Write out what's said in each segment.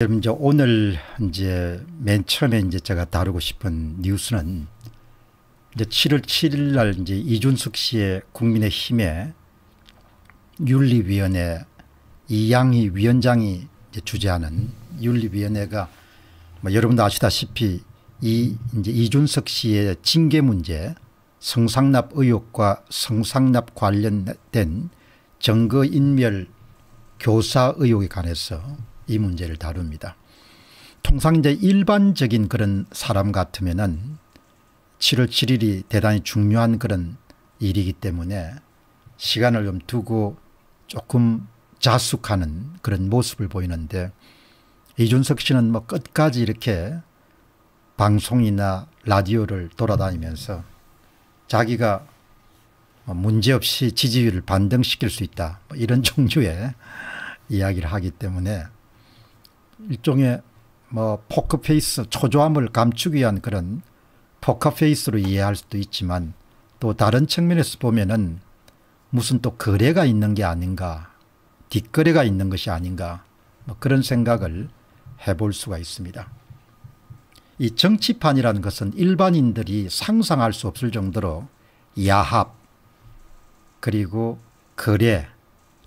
여러분 이제 오늘 이제 맨 처음에 이제 제가 다루고 싶은 뉴스는 이제 7월 7일 날 이제 이준숙 씨의 국민의힘에 윤리위원회 이양희 위원장이 이제 주재하는 윤리위원회가 뭐 여러분도 아시다시피 이 이제 이준석 씨의 징계 문제, 성상납 의혹과 성상납 관련된 정거 인멸 교사 의혹에 관해서 이 문제를 다룹니다. 통상 이제 일반적인 그런 사람 같으면은 7월 7일이 대단히 중요한 그런 일이기 때문에 시간을 좀 두고 조금 자숙하는 그런 모습을 보이는데 이준석 씨는 뭐 끝까지 이렇게 방송이나 라디오를 돌아다니면서 자기가 뭐 문제없이 지지율을 반등시킬 수 있다 뭐 이런 종류의 이야기를 하기 때문에 일종의 뭐 포크페이스 초조함을 감추기 위한 그런 포커페이스로 이해할 수도 있지만 또 다른 측면에서 보면은 무슨 또 거래가 있는 게 아닌가 뒷거래가 있는 것이 아닌가 뭐 그런 생각을 해볼 수가 있습니다. 이 정치판이라는 것은 일반인들이 상상할 수 없을 정도로 야합 그리고 거래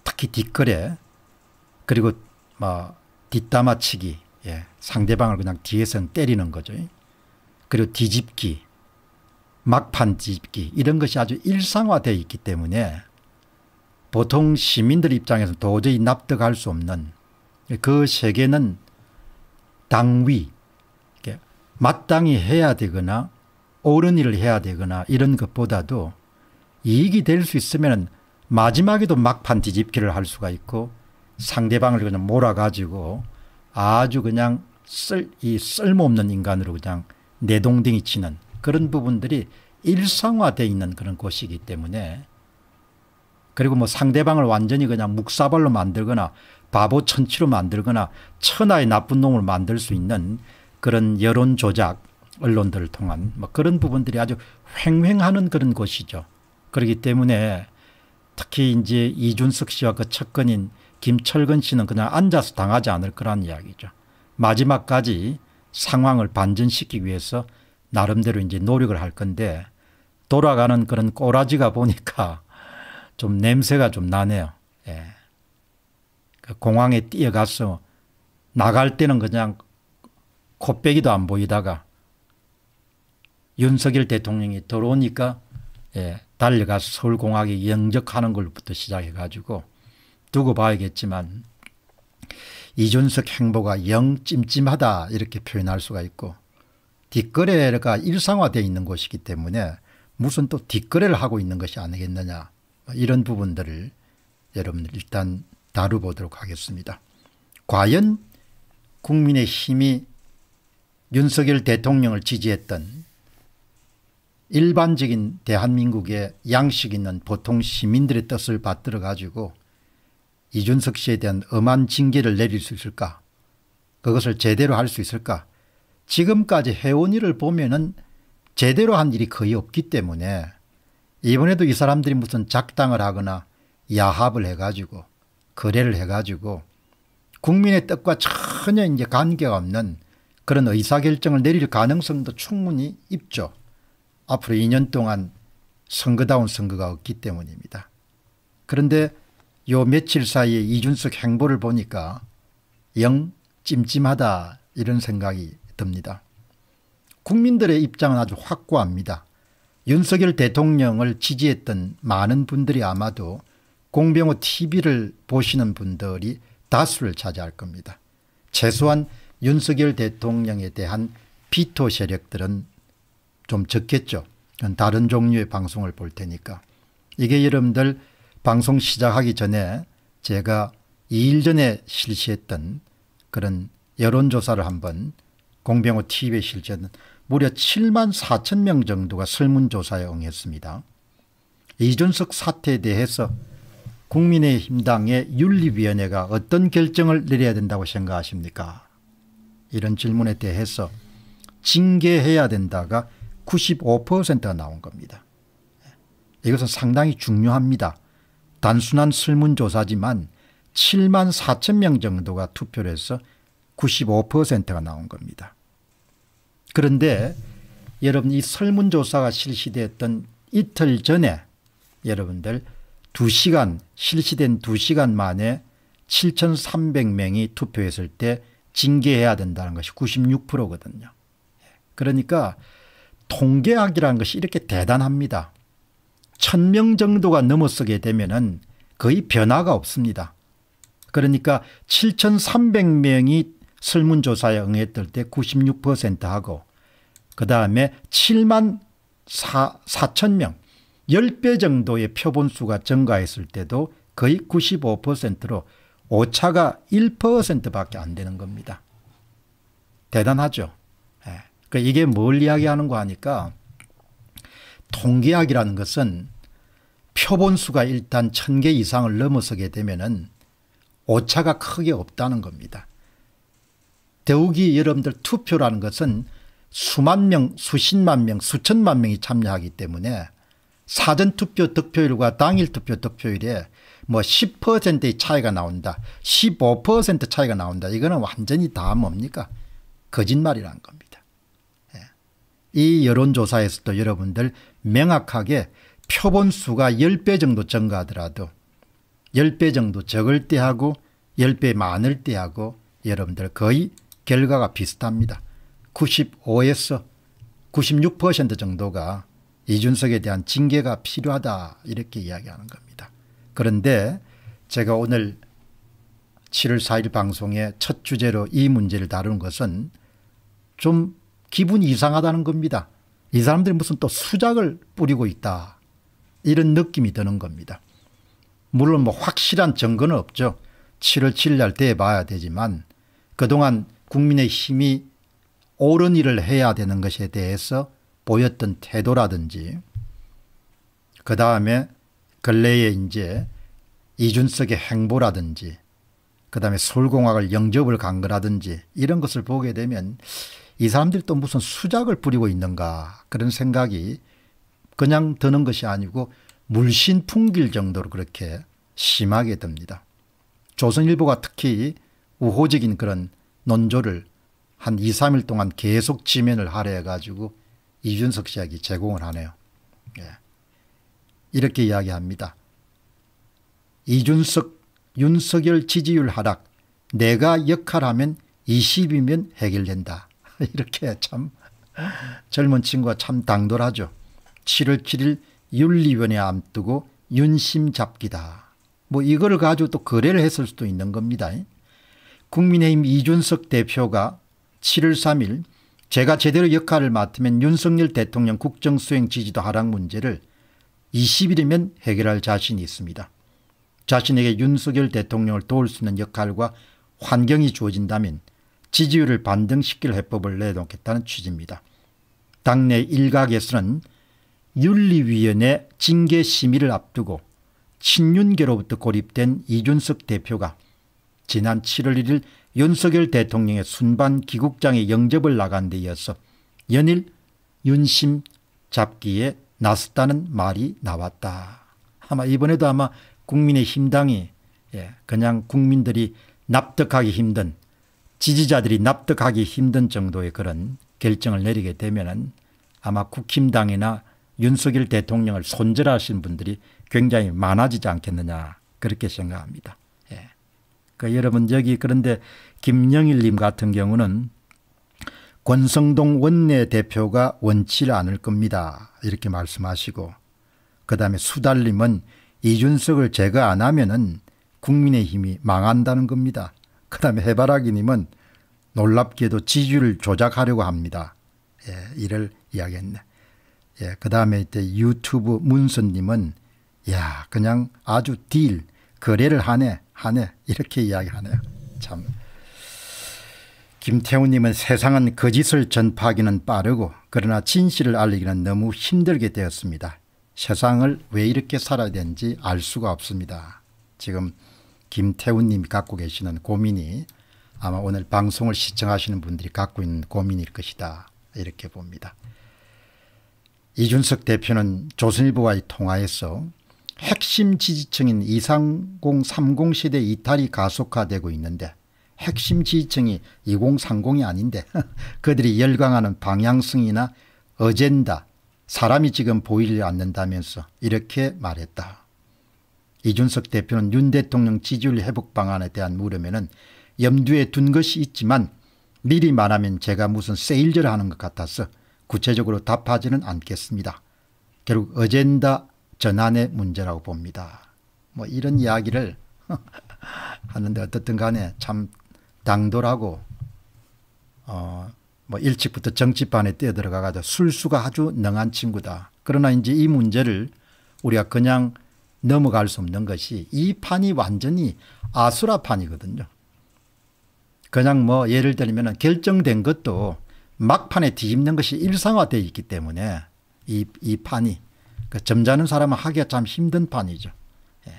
특히 뒷거래 그리고 뭐 뒷담화치기 예. 상대방을 그냥 뒤에서 때리는 거죠. 그리고 뒤집기 막판 뒤집기 이런 것이 아주 일상화되어 있기 때문에 보통 시민들 입장에서 도저히 납득할 수 없는 그 세계는 당위 마땅히 해야 되거나 옳은 일을 해야 되거나 이런 것보다도 이익이 될 수 있으면 마지막에도 막판 뒤집기를 할 수가 있고 상대방을 그냥 몰아가지고 아주 그냥 쓸, 이 쓸모없는 인간으로 그냥 내동댕이 치는 그런 부분들이 일상화되어 있는 그런 곳이기 때문에 그리고 뭐 상대방을 완전히 그냥 묵사발로 만들거나 바보 천치로 만들거나 천하의 나쁜 놈을 만들 수 있는 그런 여론 조작 언론들을 통한 뭐 그런 부분들이 아주 횡횡하는 그런 곳이죠. 그렇기 때문에 특히 이제 이준석 씨와 그 측근인 김철근 씨는 그냥 앉아서 당하지 않을 거란 이야기죠. 마지막까지 상황을 반전시키기 위해서 나름대로 이제 노력을 할 건데 돌아가는 그런 꼬라지가 보니까 좀 냄새가 좀 나네요. 예. 그 공항에 뛰어가서 나갈 때는 그냥 코빼기도 안 보이다가 윤석열 대통령이 들어오니까 예, 달려가서 서울공항에 영적하는 걸부터 시작해가지고 두고 봐야겠지만 이준석 행보가 영 찜찜하다 이렇게 표현할 수가 있고 뒷거래가 일상화되어 있는 것이기 때문에 무슨 또 뒷거래를 하고 있는 것이 아니겠느냐 이런 부분들을 여러분들 일단 다루보도록 하겠습니다. 과연 국민의힘이 윤석열 대통령을 지지했던 일반적인 대한민국의 양식 있는 보통 시민들의 뜻을 받들어 가지고 이준석 씨에 대한 엄한 징계를 내릴 수 있을까 그것을 제대로 할 수 있을까 지금까지 해온 일을 보면 은 제대로 한 일이 거의 없기 때문에 이번에도 이 사람들이 무슨 작당을 하거나 야합을 해가지고 거래를 해가지고 국민의 뜻과 전혀 이제 관계가 없는 그런 의사결정을 내릴 가능성도 충분히 있죠. 앞으로 2년 동안 선거다운 선거가 없기 때문입니다. 그런데 요 며칠 사이에 이준석 행보를 보니까 영 찜찜하다 이런 생각이 듭니다. 국민들의 입장은 아주 확고합니다. 윤석열 대통령을 지지했던 많은 분들이 아마도 공병호 TV를 보시는 분들이 다수를 차지할 겁니다. 최소한 윤석열 대통령에 대한 비토 세력들은 좀 적겠죠. 다른 종류의 방송을 볼 테니까. 이게 여러분들 방송 시작하기 전에 제가 2일 전에 실시했던 그런 여론조사를 한번 공병호 TV에 실시했는 무려 7만 4천 명 정도가 설문조사에 응했습니다. 이준석 사태에 대해서 국민의힘당의 윤리위원회가 어떤 결정을 내려야 된다고 생각하십니까? 이런 질문에 대해서 징계해야 된다가 95%가 나온 겁니다. 예. 이것은 상당히 중요합니다. 단순한 설문조사지만 7만 4천 명 정도가 투표를 해서 95%가 나온 겁니다. 그런데 여러분 이 설문조사가 실시됐던 이틀 전에 여러분들 2시간 실시된 2시간 만에 7,300명이 투표했을 때 징계해야 된다는 것이 96%거든요. 그러니까 통계학이라는 것이 이렇게 대단합니다. 1 0 0 0명 정도가 넘어서게 되면 거의 변화가 없습니다. 그러니까 7,300명이 설문조사에 응했을 때 96%하고 그 다음에 7만 4, 4천 명 10배 정도의 표본수가 증가했을 때도 거의 95%로 오차가 1%밖에 안 되는 겁니다. 대단하죠. 예. 그러니까 이게 뭘 이야기하는 거 하니까 통계학이라는 것은 표본수가 일단 천 개 이상을 넘어서게 되면 오차가 크게 없다는 겁니다. 더욱이 여러분들 투표라는 것은 수만 명, 수십만 명, 수천만 명이 참여하기 때문에 사전투표 득표율과 당일투표 득표율에 뭐 10%의 차이가 나온다. 15% 차이가 나온다. 이거는 완전히 다 뭡니까? 거짓말이라는 겁니다. 이 여론조사에서도 여러분들 명확하게 표본수가 10배 정도 증가하더라도 10배 정도 적을 때하고 10배 많을 때하고 여러분들 거의 결과가 비슷합니다. 95에서 96% 정도가 이준석에 대한 징계가 필요하다 이렇게 이야기하는 겁니다. 그런데 제가 오늘 7월 4일 방송의 첫 주제로 이 문제를 다룬 것은 좀 기분이 이상하다는 겁니다. 이 사람들이 무슨 또 수작을 뿌리고 있다. 이런 느낌이 드는 겁니다. 물론 뭐 확실한 증거는 없죠. 7월 7일 날 돼봐야 되지만 그동안 국민의힘이 옳은 일을 해야 되는 것에 대해서 보였던 태도라든지 그 다음에 근래에 이제 이준석의 행보라든지 그 다음에 서울공학을 영접을 간 거라든지 이런 것을 보게 되면 이 사람들도 무슨 수작을 부리고 있는가 그런 생각이 그냥 드는 것이 아니고 물씬 풍길 정도로 그렇게 심하게 듭니다. 조선일보가 특히 우호적인 그런 논조를 한 2, 3일 동안 계속 지면을 할애해가지고 이준석 씨에게 제공을 하네요. 예. 이렇게 이야기합니다. 이준석, 윤석열 지지율 하락, 내가 역할하면 20이면 해결된다. 이렇게 참 젊은 친구가 참 당돌하죠. 7월 7일 윤리위원회 암두고 윤심 잡기다. 뭐 이거를 가지고 또 거래를 했을 수도 있는 겁니다. 국민의힘 이준석 대표가 7월 3일 제가 제대로 역할을 맡으면 윤석열 대통령 국정수행 지지도 하락 문제를 20일이면 해결할 자신이 있습니다. 자신에게 윤석열 대통령을 도울 수 있는 역할과 환경이 주어진다면 지지율을 반등시킬 해법을 내놓겠다는 취지입니다. 당내 일각에서는 윤리위원회 징계 심의를 앞두고 친윤계로부터 고립된 이준석 대표가 지난 7월 1일 윤석열 대통령의 순방 귀국장에 영접을 나간 데 이어서 연일 윤심 잡기에 나섰다는 말이 나왔다. 아마 이번에도 아마 국민의힘당이 예, 그냥 국민들이 납득하기 힘든 지지자들이 납득하기 힘든 정도의 그런 결정을 내리게 되면 아마 국힘당이나 윤석열 대통령을 손절하신 분들이 굉장히 많아지지 않겠느냐 그렇게 생각합니다. 예. 그 여러분 여기 그런데 김영일님 같은 경우는 권성동 원내대표가 원치 않을 겁니다. 이렇게 말씀하시고 그 다음에 수달님은 이준석을 제거 안 하면 은 국민의힘이 망한다는 겁니다. 그 다음에 해바라기님은 놀랍게도 지지율 조작하려고 합니다. 예, 이를 이야기했네. 예, 그 다음에 이때 유튜브 문선님은 야 그냥 아주 딜 거래를 하네 하네 이렇게 이야기하네요. 참 김태훈님은 세상은 거짓을 전파하기는 빠르고 그러나 진실을 알리기는 너무 힘들게 되었습니다. 세상을 왜 이렇게 살아야 되는지 알 수가 없습니다. 지금 김태훈님이 갖고 계시는 고민이 아마 오늘 방송을 시청하시는 분들이 갖고 있는 고민일 것이다. 이렇게 봅니다. 이준석 대표는 조선일보와의 통화에서 핵심 지지층인 2030 세대 이탈이 가속화되고 있는데 핵심 지지층이 2030이 아닌데 그들이 열광하는 방향성이나 어젠다 사람이 지금 보이지 않는다면서 이렇게 말했다. 이준석 대표는 윤 대통령 지지율 회복 방안에 대한 물음에는 염두에 둔 것이 있지만 미리 말하면 제가 무슨 세일즈를 하는 것 같아서 구체적으로 답하지는 않겠습니다. 결국 어젠다 전환의 문제라고 봅니다. 뭐 이런 이야기를 하는데 어떻든 간에 참 당돌하고 어뭐 일찍부터 정치판에 뛰어들어가가지고 술수가 아주 능한 친구다. 그러나 이제 이 문제를 우리가 그냥 넘어갈 수 없는 것이 이 판이 완전히 아수라판이거든요. 그냥 뭐 예를 들면 결정된 것도 막판에 뒤집는 것이 일상화되어 있기 때문에 이, 이 판이 그 점잖은 사람은 하기가 참 힘든 판이죠. 예.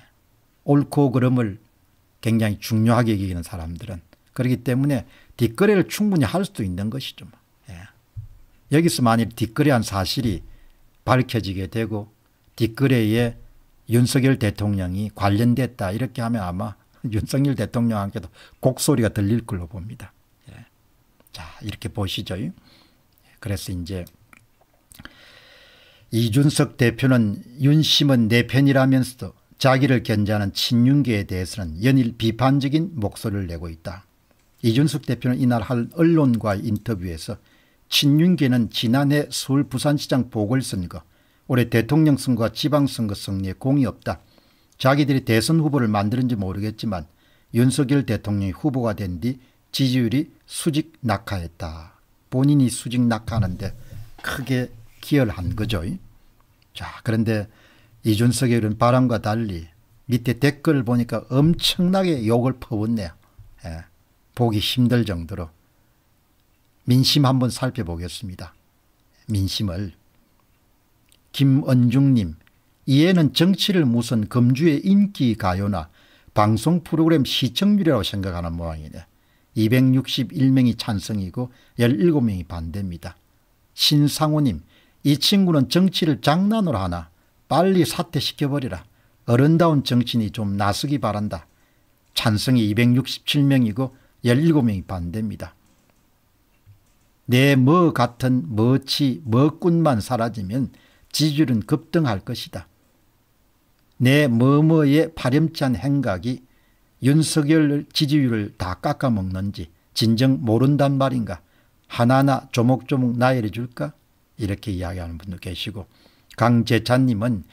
옳고 그름을 굉장히 중요하게 여기는 사람들은 그렇기 때문에 뒷거래를 충분히 할 수도 있는 것이죠. 뭐. 예. 여기서 만일 뒷거래한 사실이 밝혀지게 되고 뒷거래에 윤석열 대통령이 관련됐다 이렇게 하면 아마 윤석열 대통령한테도 곡소리가 들릴 걸로 봅니다. 예. 자 이렇게 보시죠. 그래서 이제 이준석 대표는 윤심은 내 편이라면서도 자기를 견제하는 친윤계에 대해서는 연일 비판적인 목소리를 내고 있다. 이준석 대표는 이날 한언론과 인터뷰에서 친윤계는 지난해 서울 부산시장 보궐선거 올해 대통령 선거와 지방선거 승리에 공이 없다. 자기들이 대선 후보를 만드는지 모르겠지만 윤석열 대통령이 후보가 된 뒤 지지율이 수직 낙하했다. 본인이 수직 낙하하는데 크게 기여를 한 거죠. 자 그런데 이준석열은 바람과 달리 밑에 댓글을 보니까 엄청나게 욕을 퍼붓네요. 예, 보기 힘들 정도로. 민심 한번 살펴보겠습니다. 민심을. 김은중님 이에는 정치를 무슨 금주의 인기 가요나 방송 프로그램 시청률이라고 생각하는 모양이네. 261명이 찬성이고 17명이 반대입니다. 신상호님 이 친구는 정치를 장난으로 하나 빨리 사퇴시켜버리라. 어른다운 정치인이 좀 나서기 바란다. 찬성이 267명이고 17명이 반대입니다. 내뭐 네, 같은 뭐치뭐꾼만 사라지면 지지율은 급등할 것이다. 내 뭐뭐의 파렴치한 행각이 윤석열 지지율을 다 깎아먹는지 진정 모른단 말인가 하나하나 조목조목 나열해 줄까 이렇게 이야기하는 분도 계시고 강재찬님은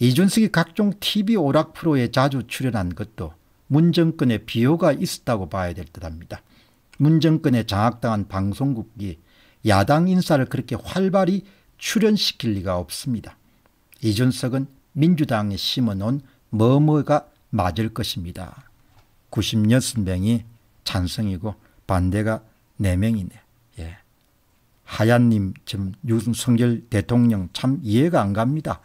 이준석이 각종 TV 오락 프로에 자주 출연한 것도 문정권의 비호가 있었다고 봐야 될 듯합니다. 문정권에 장악당한 방송국이 야당 인사를 그렇게 활발히 출연시킬 리가 없습니다. 이준석은 민주당이 심어놓은 뭐뭐가 맞을 것입니다. 96명이 찬성이고 반대가 4명이네. 예. 하얀님 지금 윤석열 대통령 참 이해가 안 갑니다.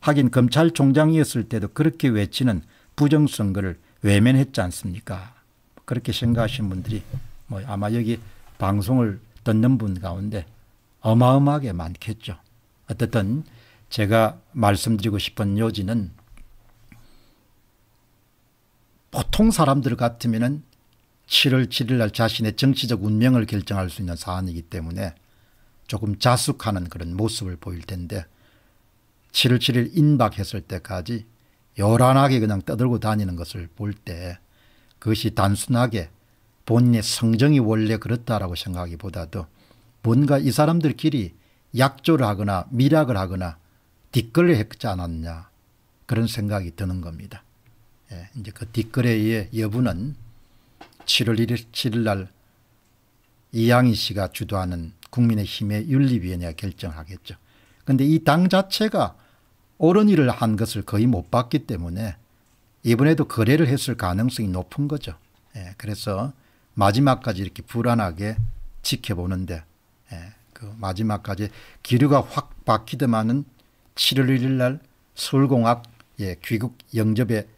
하긴 검찰총장이었을 때도 그렇게 외치는 부정선거를 외면했지 않습니까? 그렇게 생각하시는 분들이 뭐 아마 여기 방송을 듣는 분 가운데 어마어마하게 많겠죠. 어쨌든 제가 말씀드리고 싶은 요지는 보통 사람들 같으면 7월 7일 날 자신의 정치적 운명을 결정할 수 있는 사안이기 때문에 조금 자숙하는 그런 모습을 보일 텐데 7월 7일 인박했을 때까지 요란하게 그냥 떠들고 다니는 것을 볼 때 그것이 단순하게 본인의 성정이 원래 그렇다라고 생각하기보다도 뭔가 이 사람들끼리 약조를 하거나 미락을 하거나 뒷거래를 했지 않았냐 그런 생각이 드는 겁니다. 예, 이제 그 뒷거래의 여부는 7월 1일, 7일 날 이양희 씨가 주도하는 국민의힘의 윤리위원회가 결정하겠죠. 그런데 이 당 자체가 옳은 일을 한 것을 거의 못 봤기 때문에 이번에도 거래를 했을 가능성이 높은 거죠. 예, 그래서 마지막까지 이렇게 불안하게 지켜보는데 예, 그 마지막까지 기류가 확 바뀌더만은 7월 1일 날 서울공학 예, 귀국 영접을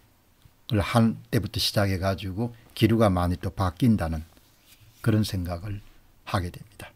한 때부터 시작해 가지고 기류가 많이 또 바뀐다는 그런 생각을 하게 됩니다.